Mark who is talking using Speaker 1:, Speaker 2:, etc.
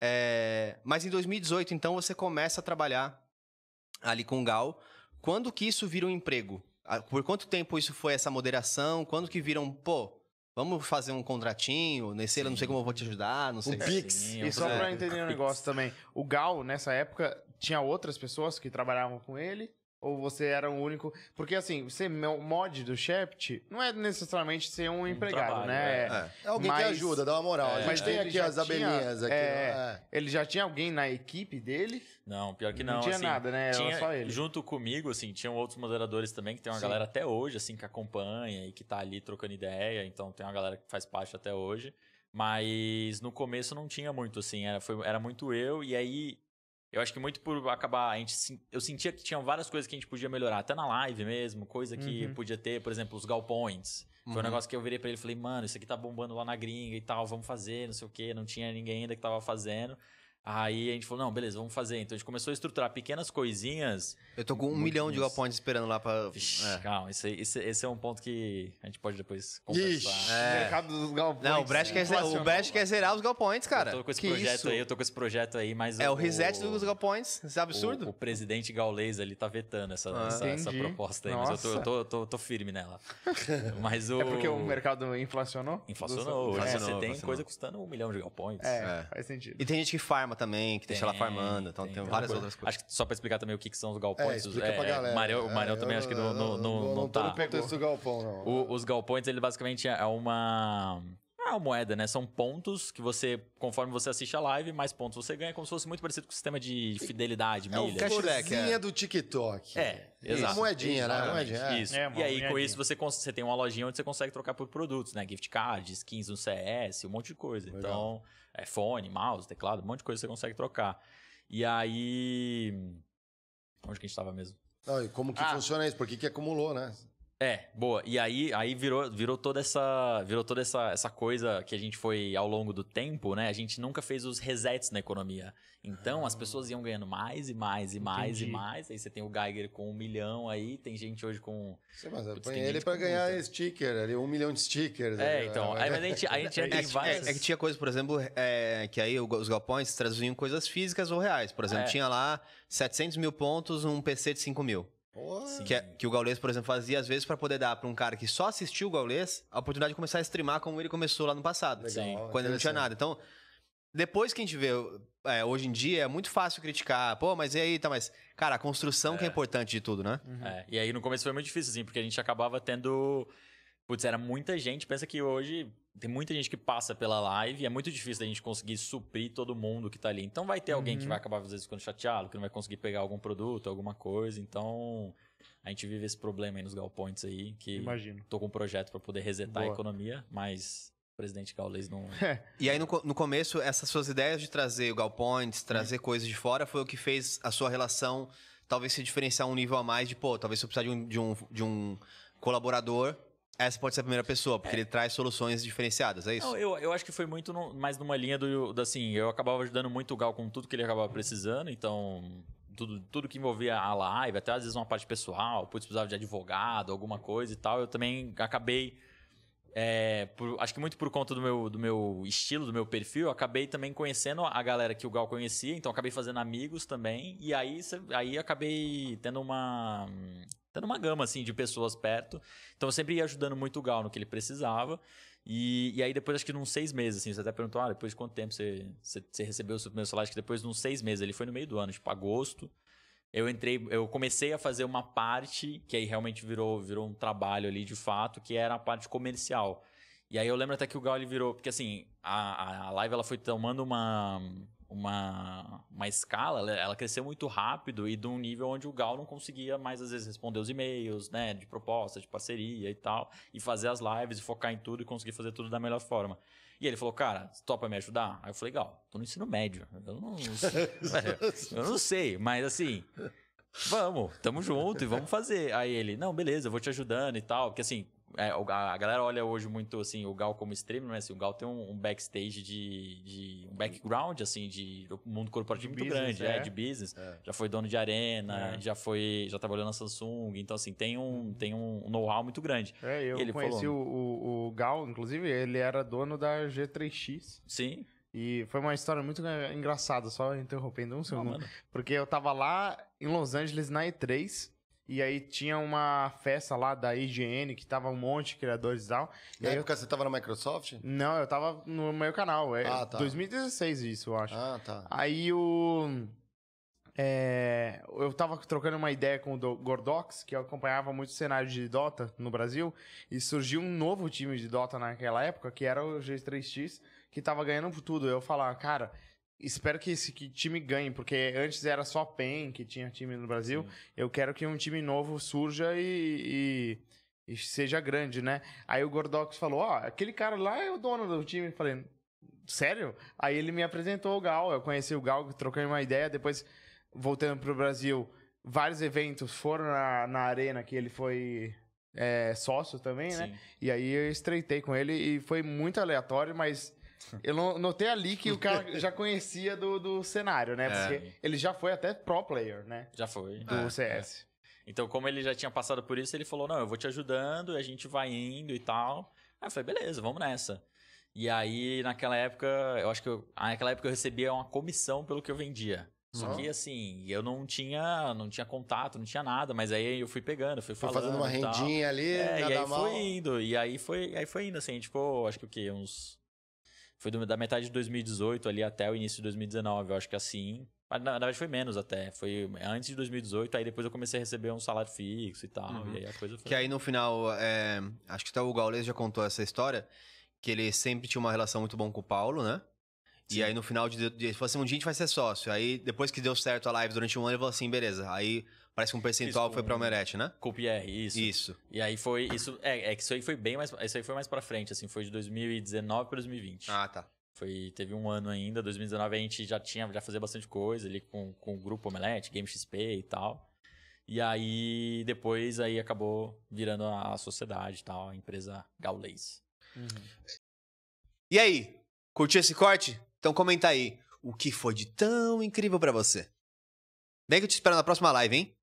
Speaker 1: É... Mas em 2018, então, você começa a trabalhar ali com o Gal. Quando que isso vira um emprego? Por quanto tempo isso foi essa moderação? Quando que viram, pô, vamos fazer um contratinho, nesse né, eu não sei como eu vou te ajudar, não sei. O Pix.
Speaker 2: e só pra entender um negócio
Speaker 3: também. O Gal, nessa época, tinha outras pessoas que trabalhavam com ele. Ou você era o único. Porque assim, ser mod do Shapt não é necessariamente ser um, um empregado, trabalho, né? É. é. é alguém mas, que ajuda, dá uma moral. É. Mas tem aqui as abelhinhas. Aqui, é. é, Ele já tinha alguém na equipe dele?
Speaker 2: Não, pior que não. Não tinha assim, nada, né? Tinha, Era só ele. Junto comigo, assim, tinham outros moderadores também, que tem uma Sim. galera até hoje, assim, que acompanha e que tá ali trocando ideia. Então tem uma galera que faz parte até hoje. Mas no começo não tinha muito, assim, era, foi, era muito eu, e aí eu acho que muito por acabar, a gente, eu sentia que tinha várias coisas que a gente podia melhorar, até na live mesmo, coisa que uhum. podia ter, por exemplo, os galpões. Foi uhum. um negócio que eu virei para ele e falei, mano, isso aqui tá bombando lá na gringa e tal, vamos fazer, não sei o quê, não tinha ninguém ainda que tava fazendo. Aí a gente falou, não, beleza, vamos fazer. Então a gente começou a estruturar pequenas coisinhas. Eu tô com um milhão de galpões esperando lá pra. Vixe, é. Calma, esse, esse, esse, é um ponto que a gente pode depois conversar. Ixi, é. mercado dos Não, o Brecht, quer, o
Speaker 1: quer zerar os galpões, cara. Eu tô com esse que projeto isso? aí, eu
Speaker 2: tô com esse projeto aí, mas. É o, o reset dos
Speaker 1: galpões, isso é absurdo. O,
Speaker 2: o presidente gaulês ali tá vetando essa, ah, essa, essa, proposta aí, Nossa. mas eu tô, eu tô, eu tô, tô, firme nela. mas é o... É porque o
Speaker 3: mercado inflacionou? Inflacionou. inflacionou. É, você tem coisa custando um milhão de galpões. É, faz sentido.
Speaker 2: E tem gente que farma também, que deixa ela farmando. Então tem, tem várias outras coisas. Acho que só pra explicar também o que, que são os galpões. É, é, pra o Mariel é, também acho que não, não, não, não, não tá. Não tô no do
Speaker 3: tá. galpão, não.
Speaker 2: O, os galpões, ele basicamente é, é uma é uma moeda, né? São pontos que você, conforme você assiste a live, mais pontos você ganha, como se fosse muito parecido com o sistema de fidelidade, é o caixinha é.
Speaker 3: do TikTok.
Speaker 2: É, exato. moedinha, né? Moedinha. É. Isso. É, e aí, com isso, você, você tem uma lojinha onde você consegue trocar por produtos, né? Gift cards, skins no CS, um monte de coisa. Legal. Então, é fone, mouse, teclado, um monte de coisa você consegue trocar. E aí... Onde que a gente estava mesmo?
Speaker 3: Não, e como que ah. funciona isso? Porque que acumulou, né?
Speaker 2: É, boa. E aí, aí virou, virou toda essa, virou toda essa, essa coisa que a gente foi ao longo do tempo, né? A gente nunca fez os resets na economia. Então ah. as pessoas iam ganhando mais e mais e mais Entendi. e mais. Aí você tem o Geiger com um milhão aí, tem gente hoje com. Sim, mas putz, põe ele para ganhar
Speaker 3: muita. sticker ali, um milhão de stickers. É, ali, então. É, aí, mas a gente, a gente é, tem é, várias. É, é,
Speaker 2: que
Speaker 1: tinha coisa, por exemplo, é, que aí os galpões traduziam coisas físicas ou reais. Por exemplo, é. tinha lá 700 mil pontos um PC de 5 mil. Que, é, que o Gaules, por exemplo, fazia às vezes para poder dar para um cara que só assistiu o Gaules a oportunidade de começar a streamar como ele começou lá no passado. Quando ele não tinha nada. Então, depois que a gente vê, é, hoje em dia é muito fácil criticar, pô, mas e aí, tá, mas. Cara, a construção é. que é importante de tudo, né? Uhum. É,
Speaker 2: e aí no começo foi muito difícil, assim, porque a gente acabava tendo. Putz, era muita gente. Pensa que hoje tem muita gente que passa pela live e é muito difícil a gente conseguir suprir todo mundo que tá ali. Então vai ter uhum. alguém que uhum. vai acabar às vezes ficando chateado, que não vai conseguir pegar algum produto, alguma coisa. Então a gente vive esse problema aí nos Galpoints aí, que Imagino. tô com um projeto para poder resetar Boa. a economia, mas o presidente Gaules não... É.
Speaker 1: e aí no, no começo, essas suas ideias de trazer o Galpoints, trazer é. coisas de fora, foi o que fez a sua relação talvez se diferenciar um nível a mais de, pô, talvez eu precisar de um, de um, de um colaborador essa pode ser a primeira pessoa,
Speaker 2: porque é. ele traz soluções diferenciadas, é isso? Não, eu, eu acho que foi muito no, mais numa linha do, do, Assim, eu acabava ajudando muito o Gal com tudo que ele acabava precisando, então. Tudo, tudo que envolvia a live, até às vezes uma parte pessoal, putz, precisava de advogado, alguma coisa e tal. Eu também acabei. É, por, acho que muito por conta do meu, do meu estilo, do meu perfil, eu acabei também conhecendo a galera que o Gal conhecia, então acabei fazendo amigos também. E aí, aí acabei tendo uma tendo tá uma gama assim de pessoas perto. Então eu sempre ia ajudando muito o Gal no que ele precisava. E, e aí depois, acho que uns seis meses, assim, você até perguntou, ah, depois de quanto tempo você, você, você recebeu o seu primeiro salário? Acho que depois de uns seis meses, ele foi no meio do ano, tipo agosto. Eu entrei, eu comecei a fazer uma parte que aí realmente virou, virou um trabalho ali de fato, que era a parte comercial. E aí eu lembro até que o Gal ele virou, porque assim, a, a live ela foi tomando uma, uma, uma escala, ela cresceu muito rápido e de um nível onde o Gal não conseguia mais, às vezes, responder os e-mails, né, de proposta, de parceria e tal, e fazer as lives e focar em tudo e conseguir fazer tudo da melhor forma. E ele falou, cara, topa me ajudar? Aí eu falei, Gal, tô no ensino médio, eu não, eu não sei, mas assim, vamos, tamo junto e vamos fazer. Aí ele, não, beleza, eu vou te ajudando e tal, porque assim, é, a galera olha hoje muito assim o Gal como streamer, mas assim, o Gal tem um, um backstage de, de, um background assim de do mundo corporativo de muito business, grande, é. é. de business. É. Já foi dono de arena, é. já foi, já trabalhou na Samsung, então assim tem um uhum. tem um know-how muito grande. É, eu ele conheci falou...
Speaker 3: o, o, Gal, inclusive ele era dono da G3X. Sim. E foi uma história muito engraçada, só interrompendo um segundo. Não, porque eu tava lá em Los Angeles na E3 e aí tinha uma festa lá da IGN, que tava um monte de criadores e tal. Na e época eu... você tava na Microsoft? Não, eu tava no meu canal. É ah, tá. 2016 isso, eu acho. Ah, tá. Aí o... É, eu tava trocando uma ideia com o Gordox, que eu acompanhava muito o cenário de Dota no Brasil, e surgiu um novo time de Dota naquela época, que era o G3X, que tava ganhando tudo. Eu falava, cara, Espero que esse que time ganhe, porque antes era só PEN que tinha time no Brasil. Sim. Eu quero que um time novo surja e, e, e seja grande, né? Aí o Gordox falou: Ó, oh, aquele cara lá é o dono do time. Eu falei: Sério? Aí ele me apresentou o Gal. Eu conheci o Gal, troquei uma ideia. Depois, voltando pro Brasil, vários eventos foram na, na arena que ele foi é, sócio também, né? Sim. né? E aí eu estreitei com ele e foi muito aleatório, mas Eu notei ali que o cara já conhecia do, do cenário, né? É. Porque é. ele já foi até pro player, né?
Speaker 2: Já foi. Do é, CS. É. Então, como ele já tinha passado por isso, ele falou: Não, eu vou te ajudando, a gente vai indo e tal. Aí eu falei: Beleza, vamos nessa. E aí, naquela época, eu acho que eu, ah, naquela época eu recebia uma comissão pelo que eu vendia. Só uhum. que assim, eu não tinha, não tinha contato, não tinha nada, mas aí eu fui pegando, fui falando. Foi fazendo uma rendinha ali, é, e aí mal. foi indo, e aí foi, aí foi indo, assim, tipo, acho que o quê? Uns foi do, da metade de 2018 ali até o início de 2019, eu acho que é assim. Mas na, na verdade foi menos até. Foi antes de 2018, aí depois eu comecei a receber um salário fixo e tal. Uhum. E aí a coisa foi. Que aí
Speaker 1: no final, é, acho que até o Gaules já contou essa história, que ele sempre tinha uma relação muito bom com o Paulo, né? Sim. E aí no final de, de ele falou assim, um dia a gente vai ser sócio. Aí depois que deu certo a live durante um ano, ele falou assim, beleza. Aí parece que um percentual isso, foi para o
Speaker 2: Omelete, né? Com o Pierre, isso. Isso. E aí foi isso, é, é que isso aí foi bem mais, isso aí foi mais para frente, assim, foi de 2019 para 2020. Ah, tá. Foi, teve um ano ainda, 2019 a gente já tinha, já fazia bastante coisa ali com, com o grupo Omelete, Game XP e tal. E aí depois aí acabou virando a sociedade e tal, a empresa Gaulês. Uhum. E aí, curtiu esse corte? Então comenta aí
Speaker 1: o que foi de tão incrível para você. Vem que eu te espero na próxima live, hein?